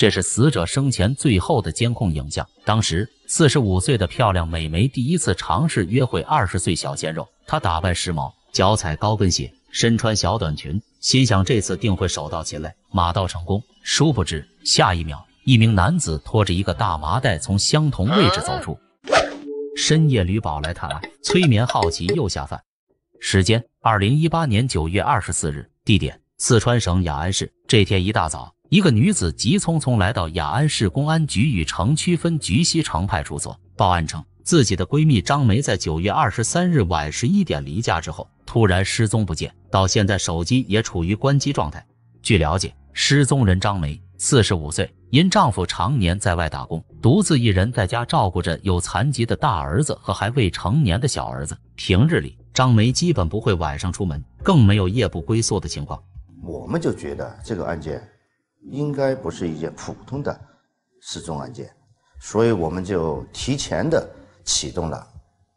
这是死者生前最后的监控影像。当时，四十五岁的漂亮美眉第一次尝试约会二十岁小鲜肉，她打扮时髦，脚踩高跟鞋，身穿小短裙，心想这次定会手到擒来，马到成功。殊不知，下一秒，一名男子拖着一个大麻袋从相同位置走出。深夜，吕宝来探案，催眠、好奇又下饭。时间：二零一八年九月二十四日，地点：四川省雅安市。这天一大早。一个女子急匆匆来到雅安市公安局与城区分局西城派出所报案，称自己的闺蜜张梅在九月二十三日晚十一点离家之后突然失踪不见，到现在手机也处于关机状态。据了解，失踪人张梅四十五岁，因丈夫常年在外打工，独自一人在家照顾着有残疾的大儿子和还未成年的小儿子。平日里，张梅基本不会晚上出门，更没有夜不归宿的情况。我们就觉得这个案件。应该不是一件普通的失踪案件，所以我们就提前的启动了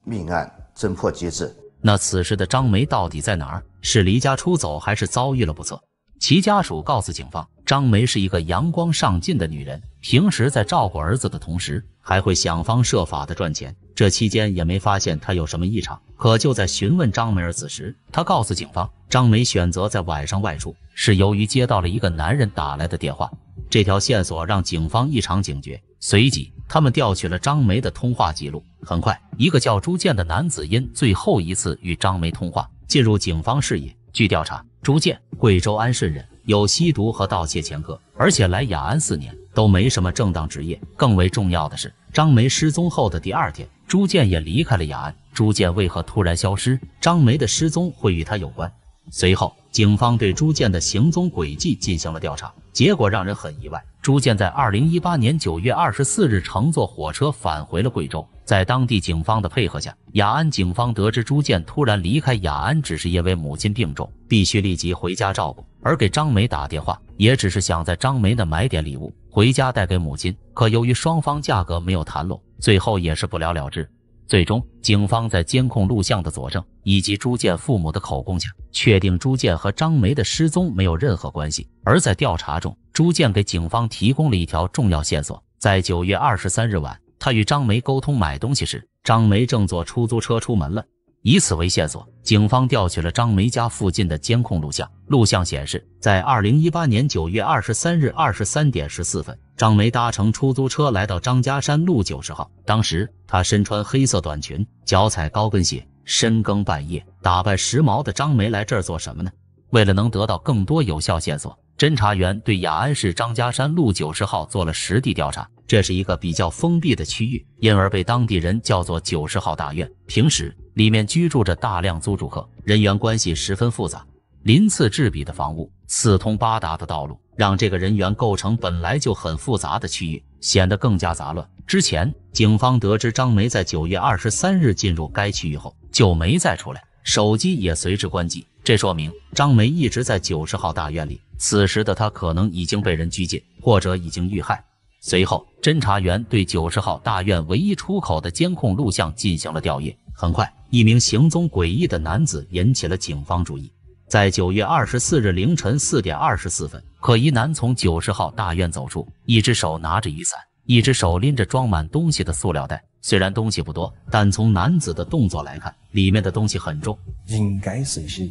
命案侦破机制。那此时的张梅到底在哪儿？是离家出走还是遭遇了不测？其家属告诉警方，张梅是一个阳光上进的女人，平时在照顾儿子的同时，还会想方设法的赚钱。这期间也没发现他有什么异常，可就在询问张梅儿此时，他告诉警方，张梅选择在晚上外出，是由于接到了一个男人打来的电话。这条线索让警方异常警觉，随即他们调取了张梅的通话记录。很快，一个叫朱建的男子因最后一次与张梅通话，进入警方视野。据调查，朱建贵州安顺人，有吸毒和盗窃前科，而且来雅安四年。都没什么正当职业。更为重要的是，张梅失踪后的第二天，朱建也离开了雅安。朱建为何突然消失？张梅的失踪会与他有关？随后，警方对朱建的行踪轨迹进行了调查，结果让人很意外。朱建在二零一八年九月二十四日乘坐火车返回了贵州，在当地警方的配合下，雅安警方得知朱建突然离开雅安，只是因为母亲病重，必须立即回家照顾，而给张梅打电话也只是想在张梅那买点礼物。回家带给母亲，可由于双方价格没有谈拢，最后也是不了了之。最终，警方在监控录像的佐证以及朱建父母的口供下，确定朱建和张梅的失踪没有任何关系。而在调查中，朱建给警方提供了一条重要线索：在九月二十三日晚，他与张梅沟通买东西时，张梅正坐出租车出门了。以此为线索，警方调取了张梅家附近的监控录像。录像显示，在二零一八年九月二十三日二十三点十四分，张梅搭乘出租车来到张家山路九十号。当时，她身穿黑色短裙，脚踩高跟鞋。深更半夜，打扮时髦的张梅来这儿做什么呢？为了能得到更多有效线索，侦查员对雅安市张家山路九十号做了实地调查。这是一个比较封闭的区域，因而被当地人叫做“九十号大院”。平时里面居住着大量租住客，人员关系十分复杂。鳞次栉比的房屋、四通八达的道路，让这个人员构成本来就很复杂的区域显得更加杂乱。之前警方得知张梅在九月二十三日进入该区域后就没再出来，手机也随之关机，这说明张梅一直在九十号大院里。此时的她可能已经被人拘禁，或者已经遇害。随后。侦查员对九十号大院唯一出口的监控录像进行了调阅，很快，一名行踪诡异的男子引起了警方注意。在九月二十四日凌晨四点二十四分，可疑男从九十号大院走出，一只手拿着雨伞，一只手拎着装满东西的塑料袋。虽然东西不多，但从男子的动作来看，里面的东西很重，应该是一些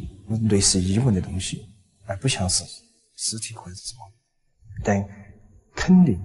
类似衣物的东西，而不像是尸体或者什么。但肯定。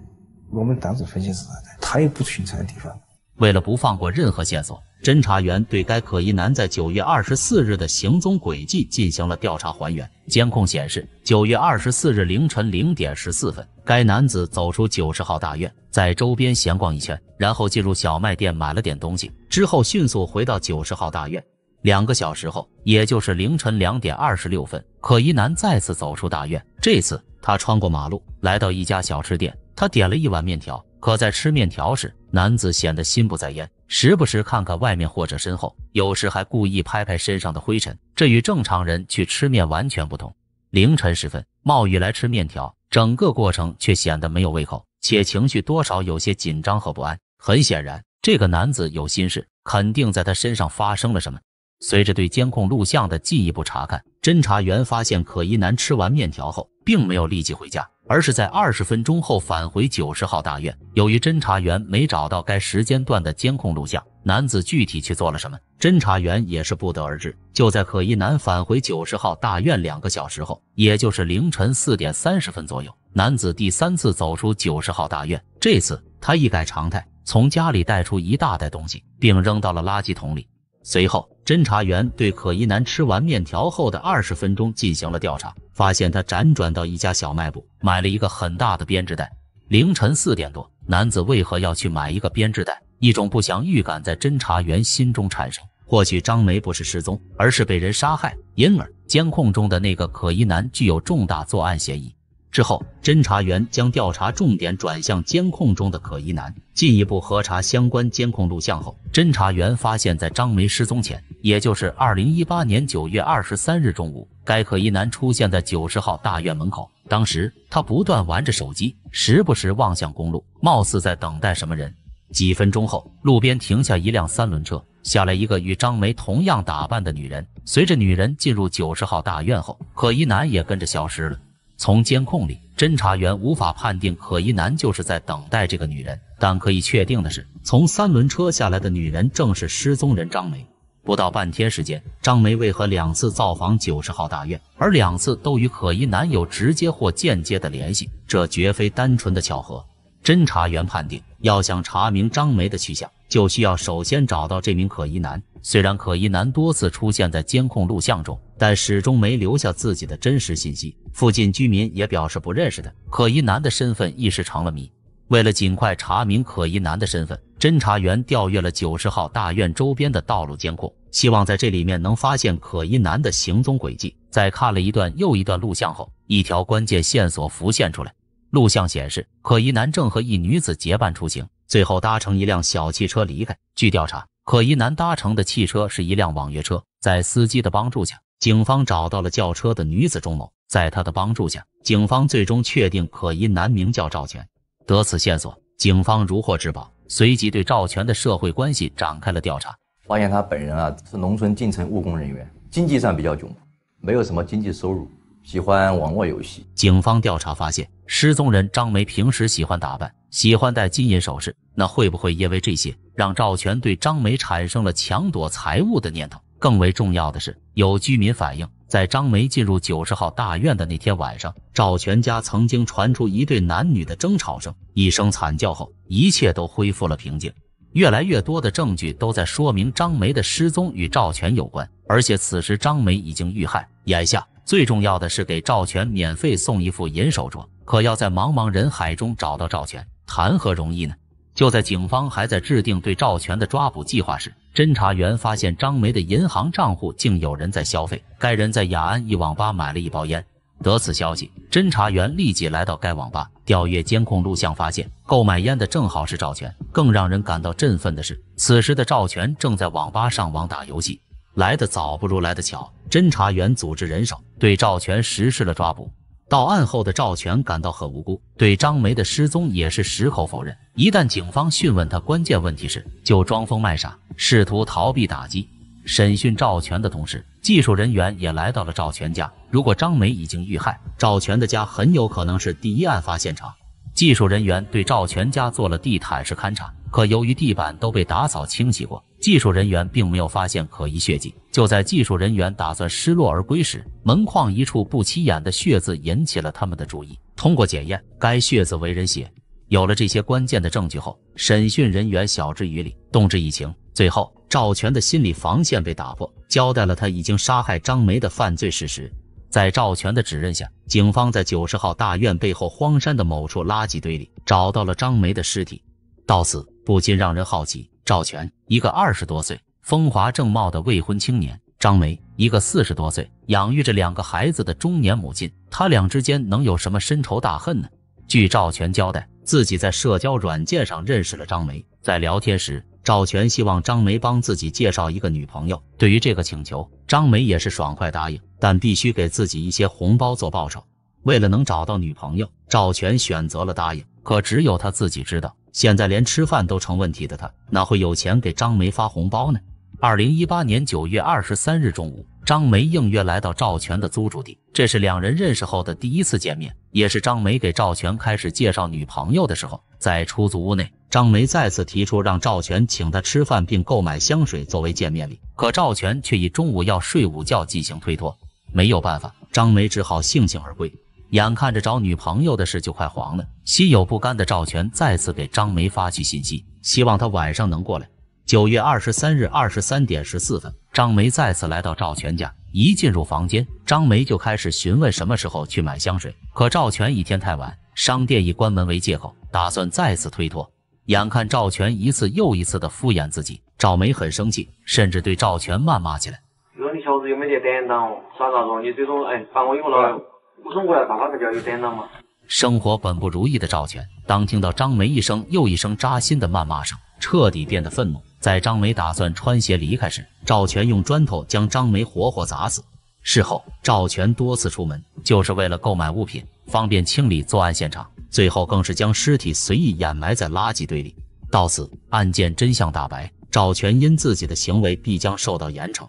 我们当时分析是啥呢？他有不寻常的地方。为了不放过任何线索，侦查员对该可疑男在九月二十四日的行踪轨迹进行了调查还原。监控显示，九月二十四日凌晨零点十四分，该男子走出九十号大院，在周边闲逛一圈，然后进入小卖店买了点东西，之后迅速回到九十号大院。两个小时后，也就是凌晨两点二十六分，可疑男再次走出大院。这次他穿过马路，来到一家小吃店。他点了一碗面条，可在吃面条时，男子显得心不在焉，时不时看看外面或者身后，有时还故意拍拍身上的灰尘。这与正常人去吃面完全不同。凌晨时分，冒雨来吃面条，整个过程却显得没有胃口，且情绪多少有些紧张和不安。很显然，这个男子有心事，肯定在他身上发生了什么。随着对监控录像的进一步查看。侦查员发现可疑男吃完面条后，并没有立即回家，而是在二十分钟后返回九十号大院。由于侦查员没找到该时间段的监控录像，男子具体去做了什么，侦查员也是不得而知。就在可疑男返回九十号大院两个小时后，也就是凌晨四点三十分左右，男子第三次走出九十号大院。这次他一改常态，从家里带出一大袋东西，并扔到了垃圾桶里。随后，侦查员对可疑男吃完面条后的二十分钟进行了调查，发现他辗转到一家小卖部买了一个很大的编织袋。凌晨四点多，男子为何要去买一个编织袋？一种不祥预感在侦查员心中产生。或许张梅不是失踪，而是被人杀害，因而监控中的那个可疑男具有重大作案嫌疑。之后，侦查员将调查重点转向监控中的可疑男。进一步核查相关监控录像后，侦查员发现，在张梅失踪前，也就是2018年9月23日中午，该可疑男出现在90号大院门口。当时，他不断玩着手机，时不时望向公路，貌似在等待什么人。几分钟后，路边停下一辆三轮车，下来一个与张梅同样打扮的女人。随着女人进入90号大院后，可疑男也跟着消失了。从监控里，侦查员无法判定可疑男就是在等待这个女人，但可以确定的是，从三轮车下来的女人正是失踪人张梅。不到半天时间，张梅为何两次造访九十号大院，而两次都与可疑男有直接或间接的联系，这绝非单纯的巧合。侦查员判定，要想查明张梅的去向，就需要首先找到这名可疑男。虽然可疑男多次出现在监控录像中，但始终没留下自己的真实信息。附近居民也表示不认识他，可疑男的身份一时成了谜。为了尽快查明可疑男的身份，侦查员调阅了九十号大院周边的道路监控，希望在这里面能发现可疑男的行踪轨迹。在看了一段又一段录像后，一条关键线索浮现出来。录像显示，可疑男正和一女子结伴出行，最后搭乘一辆小汽车离开。据调查。可疑男搭乘的汽车是一辆网约车，在司机的帮助下，警方找到了轿车的女子钟某。在他的帮助下，警方最终确定可疑男名叫赵全。得此线索，警方如获至宝，随即对赵全的社会关系展开了调查，发现他本人啊是农村进城务工人员，经济上比较窘迫，没有什么经济收入，喜欢网络游戏。警方调查发现，失踪人张梅平时喜欢打扮，喜欢戴金银首饰，那会不会因为这些？让赵全对张梅产生了抢夺财物的念头。更为重要的是，有居民反映，在张梅进入九十号大院的那天晚上，赵全家曾经传出一对男女的争吵声，一声惨叫后，一切都恢复了平静。越来越多的证据都在说明张梅的失踪与赵全有关，而且此时张梅已经遇害。眼下最重要的是给赵全免费送一副银手镯，可要在茫茫人海中找到赵全，谈何容易呢？就在警方还在制定对赵全的抓捕计划时，侦查员发现张梅的银行账户竟有人在消费。该人在雅安一网吧买了一包烟。得此消息，侦查员立即来到该网吧，调阅监控录像，发现购买烟的正好是赵全。更让人感到振奋的是，此时的赵全正在网吧上网打游戏。来的早不如来的巧，侦查员组织人手对赵全实施了抓捕。到案后的赵全感到很无辜，对张梅的失踪也是矢口否认。一旦警方讯问他关键问题时，就装疯卖傻，试图逃避打击。审讯赵全的同时，技术人员也来到了赵全家。如果张梅已经遇害，赵全的家很有可能是第一案发现场。技术人员对赵全家做了地毯式勘查，可由于地板都被打扫清洗过。技术人员并没有发现可疑血迹。就在技术人员打算失落而归时，门框一处不起眼的血渍引起了他们的注意。通过检验，该血渍为人血。有了这些关键的证据后，审讯人员晓之以理，动之以情，最后赵全的心理防线被打破，交代了他已经杀害张梅的犯罪事实。在赵全的指认下，警方在九十号大院背后荒山的某处垃圾堆里找到了张梅的尸体。到此，不禁让人好奇。赵全一个二十多岁风华正茂的未婚青年，张梅一个四十多岁养育着两个孩子的中年母亲，他俩之间能有什么深仇大恨呢？据赵全交代，自己在社交软件上认识了张梅，在聊天时，赵全希望张梅帮自己介绍一个女朋友。对于这个请求，张梅也是爽快答应，但必须给自己一些红包做报酬。为了能找到女朋友，赵全选择了答应，可只有他自己知道。现在连吃饭都成问题的他，哪会有钱给张梅发红包呢？二零一八年九月二十三日中午，张梅应约来到赵全的租住地，这是两人认识后的第一次见面，也是张梅给赵全开始介绍女朋友的时候。在出租屋内，张梅再次提出让赵全请她吃饭并购买香水作为见面礼，可赵全却以中午要睡午觉进行推脱。没有办法，张梅只好悻悻而归。眼看着找女朋友的事就快黄了，心有不甘的赵全再次给张梅发去信息，希望她晚上能过来。九月二十三日二十三点十四分，张梅再次来到赵全家，一进入房间，张梅就开始询问什么时候去买香水。可赵全一天太晚，商店以关门为借口，打算再次推脱。眼看赵全一次又一次的敷衍自己，赵梅很生气，甚至对赵全谩骂起来：“你说你小子又没点担当耍啥子？你最终哎把我用了。”我总过来打哪个叫你等了吗？生活本不如意的赵全，当听到张梅一声又一声扎心的谩骂声，彻底变得愤怒。在张梅打算穿鞋离开时，赵全用砖头将张梅活活砸死。事后，赵全多次出门，就是为了购买物品，方便清理作案现场。最后更是将尸体随意掩埋在垃圾堆里。到此，案件真相大白，赵全因自己的行为必将受到严惩。